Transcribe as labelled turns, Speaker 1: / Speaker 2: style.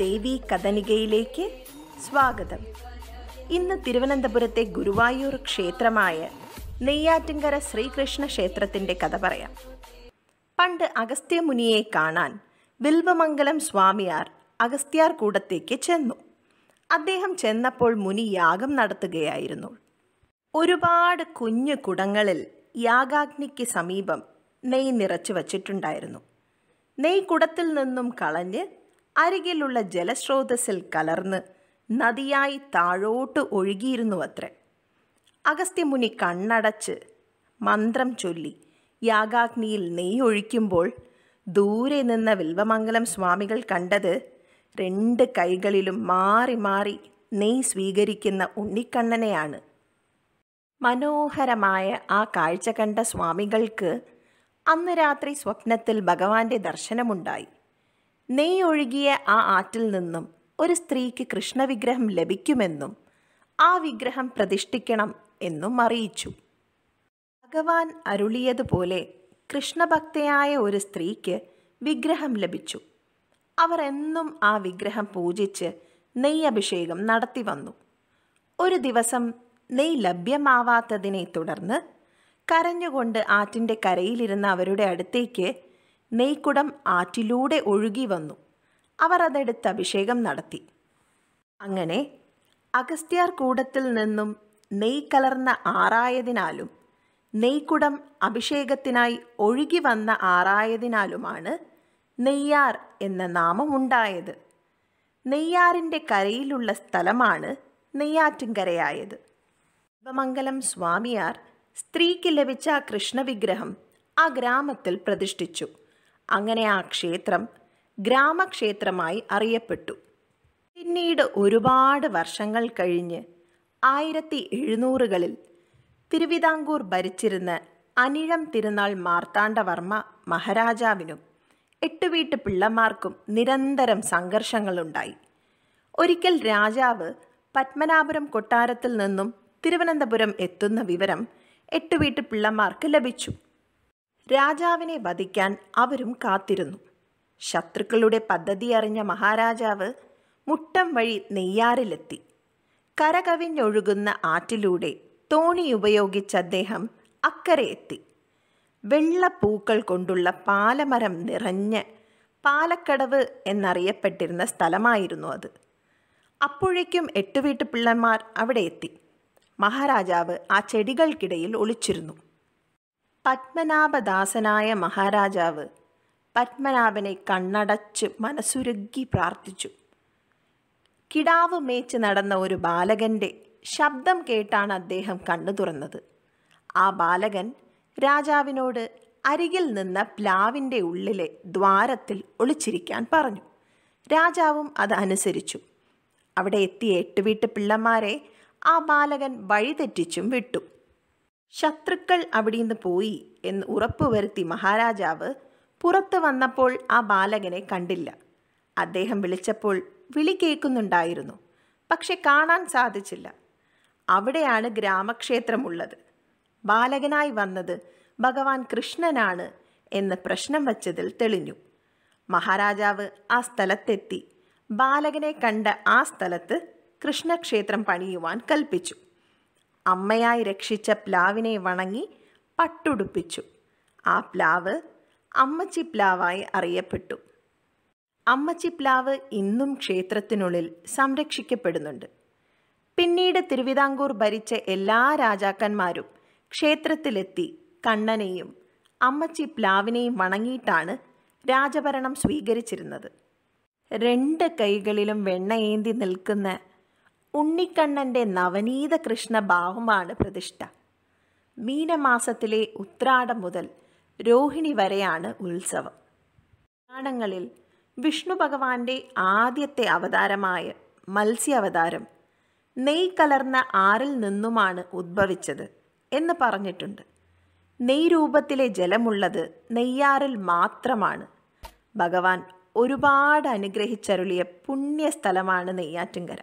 Speaker 1: ദേവി കഥനികയിലേക്ക് സ്വാഗതം ഇന്ന് തിരുവനന്തപുരത്തെ ഗുരുവായൂർ ക്ഷേത്രമായ നെയ്യാറ്റിങ്കര ശ്രീകൃഷ്ണ ക്ഷേത്രത്തിന്റെ കഥ പറയാം പണ്ട് അഗസ്ത്യമുനിയെ കാണാൻ ബിൽവമംഗലം സ്വാമിയാർ അഗസ്ത്യാർ കൂടത്തേക്ക് ചെന്നു അദ്ദേഹം ചെന്നപ്പോൾ മുനി യാഗം നടത്തുകയായിരുന്നു ഒരുപാട് കുഞ്ഞു കുടങ്ങളിൽ യാഗാഗ്നിക്ക് സമീപം നെയ് നിറച്ചു വച്ചിട്ടുണ്ടായിരുന്നു നെയ് കുടത്തിൽ നിന്നും കളഞ്ഞ് അരികിലുള്ള ജലസ്രോതസ്സിൽ കലർന്ന് നദിയായി താഴോട്ട് ഒഴുകിയിരുന്നു അത്രേ അഗസ്ത്യമുനി കണ്ണടച്ച് മന്ത്രം ചൊല്ലി യാഗാഗ്നിയിൽ ഒഴിക്കുമ്പോൾ ദൂരെ നിന്ന വിൽവമംഗലം സ്വാമികൾ കണ്ടത് രണ്ട് കൈകളിലും മാറി മാറി നെയ് സ്വീകരിക്കുന്ന ഉണ്ണിക്കണ്ണനെയാണ് മനോഹരമായ ആ കാഴ്ച കണ്ട സ്വാമികൾക്ക് അന്ന് രാത്രി സ്വപ്നത്തിൽ ഭഗവാന്റെ ദർശനമുണ്ടായി നെയ്യൊഴുകിയ ആ ആറ്റിൽ നിന്നും ഒരു സ്ത്രീക്ക് കൃഷ്ണവിഗ്രഹം ലഭിക്കുമെന്നും ആ വിഗ്രഹം പ്രതിഷ്ഠിക്കണം എന്നും അറിയിച്ചു ഭഗവാൻ അരുളിയതുപോലെ കൃഷ്ണഭക്തയായ ഒരു സ്ത്രീക്ക് വിഗ്രഹം ലഭിച്ചു അവർ എന്നും ആ വിഗ്രഹം പൂജിച്ച് നെയ്യഭിഷേകം നടത്തി വന്നു ഒരു ദിവസം നെയ് ലഭ്യമാവാത്തതിനെ തുടർന്ന് കരഞ്ഞുകൊണ്ട് ആറ്റിൻ്റെ കരയിലിരുന്ന അവരുടെ അടുത്തേക്ക് നെയ്ക്കുടം ആറ്റിലൂടെ ഒഴുകി വന്നു അവർ അതെടുത്ത് അഭിഷേകം നടത്തി അങ്ങനെ അഗസ്ത്യാർ കൂടത്തിൽ നിന്നും നെയ് കലർന്ന ആറായതിനാലും നെയ്ക്കുടം അഭിഷേകത്തിനായി ഒഴുകി വന്ന ആറായതിനാലുമാണ് നെയ്യാർ എന്ന നാമം ഉണ്ടായത് നെയ്യാറിൻ്റെ കരയിലുള്ള സ്ഥലമാണ് നെയ്യാറ്റിൻകരയായത് ശിവമംഗലം സ്വാമിയാർ സ്ത്രീക്ക് ലഭിച്ച കൃഷ്ണവിഗ്രഹം ആ ഗ്രാമത്തിൽ പ്രതിഷ്ഠിച്ചു അങ്ങനെ ആ ക്ഷേത്രം ഗ്രാമക്ഷേത്രമായി അറിയപ്പെട്ടു പിന്നീട് ഒരുപാട് വർഷങ്ങൾ കഴിഞ്ഞ് ആയിരത്തി എഴുന്നൂറുകളിൽ തിരുവിതാംകൂർ ഭരിച്ചിരുന്ന അനിഴം തിരുനാൾ മാർത്താണ്ഡവർമ്മ മഹാരാജാവിനും എട്ടുവീട്ട് പിള്ളമാർക്കും നിരന്തരം സംഘർഷങ്ങളുണ്ടായി ഒരിക്കൽ രാജാവ് പത്മനാഭപുരം കൊട്ടാരത്തിൽ നിന്നും തിരുവനന്തപുരം എത്തുന്ന വിവരം എട്ടുവീട്ട് പിള്ളമാർക്ക് ലഭിച്ചു രാജാവിനെ വധിക്കാൻ അവരും കാത്തിരുന്നു ശത്രുക്കളുടെ പദ്ധതി അറിഞ്ഞ മഹാരാജാവ് മുട്ടം വഴി നെയ്യാറിലെത്തി കരകവിഞ്ഞൊഴുകുന്ന ആറ്റിലൂടെ തോണി ഉപയോഗിച്ച അദ്ദേഹം അക്കരെ എത്തി വെള്ളപ്പൂക്കൾ കൊണ്ടുള്ള പാലമരം നിറഞ്ഞ് പാലക്കടവ് എന്നറിയപ്പെട്ടിരുന്ന സ്ഥലമായിരുന്നു അത് അപ്പോഴേക്കും എട്ടുവീട്ടുപിള്ളന്മാർ അവിടെ എത്തി മഹാരാജാവ് ആ ചെടികൾക്കിടയിൽ ഒളിച്ചിരുന്നു പത്മനാഭദാസനായ മഹാരാജാവ് പത്മനാഭനെ കണ്ണടച്ച് മനസ്സുരുകി പ്രാർത്ഥിച്ചു കിടാവ് മേച്ച് നടന്ന ഒരു ബാലകൻ്റെ ശബ്ദം കേട്ടാണ് അദ്ദേഹം കണ്ണു തുറന്നത് ആ ബാലകൻ രാജാവിനോട് അരികിൽ നിന്ന പ്ലാവിൻ്റെ ഉള്ളിലെ ദ്വാരത്തിൽ ഒളിച്ചിരിക്കാൻ പറഞ്ഞു രാജാവും അത് അനുസരിച്ചു അവിടെ എത്തിയ എട്ടുവീട്ട് പിള്ളന്മാരെ ആ ബാലകൻ വഴിതെറ്റിച്ചും വിട്ടു ശത്രുക്കൾ നിന്ന് പോയി എന്ന് ഉറപ്പുവരുത്തി മഹാരാജാവ് പുറത്തു വന്നപ്പോൾ ആ ബാലകനെ കണ്ടില്ല അദ്ദേഹം വിളിച്ചപ്പോൾ വിളി കേൾക്കുന്നുണ്ടായിരുന്നു പക്ഷെ കാണാൻ സാധിച്ചില്ല അവിടെയാണ് ഗ്രാമക്ഷേത്രമുള്ളത് ബാലകനായി വന്നത് ഭഗവാൻ കൃഷ്ണനാണ് എന്ന് പ്രശ്നം വച്ചതിൽ തെളിഞ്ഞു മഹാരാജാവ് ആ സ്ഥലത്തെത്തി ബാലകനെ കണ്ട ആ സ്ഥലത്ത് കൃഷ്ണക്ഷേത്രം പണിയുവാൻ കൽപ്പിച്ചു അമ്മയായി രക്ഷിച്ച പ്ലാവിനെ വണങ്ങി പട്ടുടുപ്പിച്ചു ആ പ്ലാവ് അമ്മച്ചി പ്ലാവായി അറിയപ്പെട്ടു അമ്മച്ചി പ്ലാവ് ഇന്നും ക്ഷേത്രത്തിനുള്ളിൽ സംരക്ഷിക്കപ്പെടുന്നുണ്ട് പിന്നീട് തിരുവിതാംകൂർ ഭരിച്ച എല്ലാ രാജാക്കന്മാരും ക്ഷേത്രത്തിലെത്തി കണ്ണനെയും അമ്മച്ചി പ്ലാവിനെയും വണങ്ങിയിട്ടാണ് രാജഭരണം സ്വീകരിച്ചിരുന്നത് രണ്ട് കൈകളിലും വെണ്ണയേന്തി നിൽക്കുന്ന ഉണ്ണിക്കണ്ണൻ്റെ നവനീത കൃഷ്ണഭാവമാണ് പ്രതിഷ്ഠ മീനമാസത്തിലെ ഉത്രാടം മുതൽ രോഹിണി വരെയാണ് ഉത്സവം പുരാണങ്ങളിൽ വിഷ്ണു ഭഗവാന്റെ ആദ്യത്തെ അവതാരമായ മത്സ്യാവതാരം നെയ് കലർന്ന ആറിൽ നിന്നുമാണ് ഉദ്ഭവിച്ചത് എന്ന് പറഞ്ഞിട്ടുണ്ട് നെയ് രൂപത്തിലെ ജലമുള്ളത് നെയ്യാറിൽ മാത്രമാണ് ഭഗവാൻ ഒരുപാട് അനുഗ്രഹിച്ചരുളിയ പുണ്യസ്ഥലമാണ് നെയ്യാറ്റിൻകര